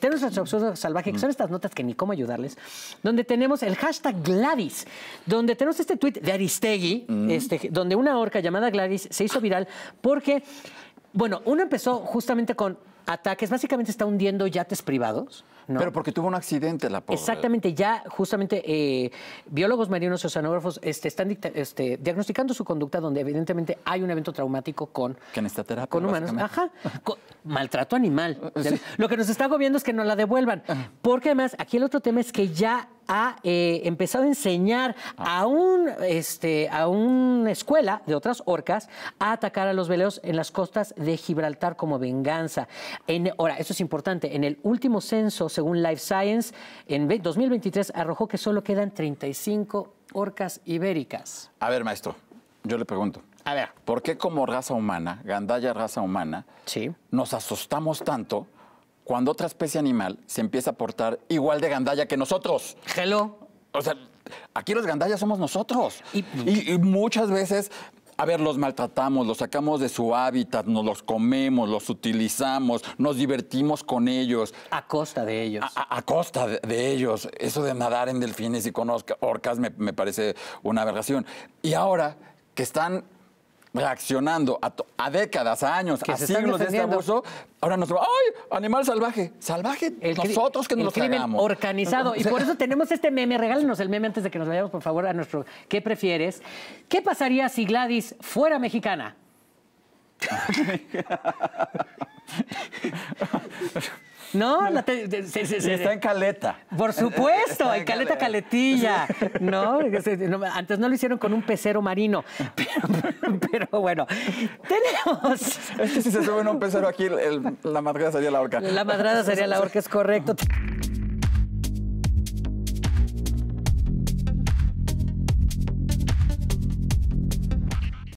Tenemos nuestro mm. absurdo salvaje, que son mm. estas notas que ni cómo ayudarles, donde tenemos el hashtag Gladys, donde tenemos este tweet de Aristegui, mm. este, donde una orca llamada Gladys se hizo viral porque, bueno, uno empezó justamente con ataques. Básicamente está hundiendo yates privados. Pero porque tuvo un accidente la pobre. Exactamente, ya justamente eh, biólogos marinos y oceanógrafos este, están este, diagnosticando su conducta donde evidentemente hay un evento traumático con, en con humanos. Ajá, maltrato animal. Lo que nos está agobiando es que no la devuelvan. Porque además, aquí el otro tema es que ya ha eh, empezado a enseñar ah. a, un, este, a una escuela de otras orcas a atacar a los veleos en las costas de Gibraltar como venganza ahora, eso es importante. En el último censo, según Life Science, en 2023 arrojó que solo quedan 35 orcas ibéricas. A ver, maestro, yo le pregunto. A ver. ¿Por qué como raza humana, gandalla raza humana, sí. nos asustamos tanto cuando otra especie animal se empieza a portar igual de gandalla que nosotros? Hello. O sea, aquí los gandallas somos nosotros. y muchas veces a ver, los maltratamos, los sacamos de su hábitat, nos los comemos, los utilizamos, nos divertimos con ellos. A costa de ellos. A, costa de, ellos. Eso de nadar en delfines y con orcas me, me parece una aberración. Y ahora que están reaccionando a, décadas, a años, que a siglos de este abuso, ahora nos ¡ay! Animal salvaje. Salvaje, nosotros que nos lo crimen organizado. y por eso tenemos este meme. Regálenos el meme antes de que nos vayamos, por favor, a nuestro ¿Qué prefieres? ¿Qué pasaría si Gladys fuera mexicana? No, la está en caleta. Por supuesto, en, caleta, caletilla. ¿no? Antes no lo hicieron con un pecero marino. Pero, bueno, tenemos. Es que si se sube un pecero aquí, la madrada sería la horca. La madrada sería la horca, es correcto.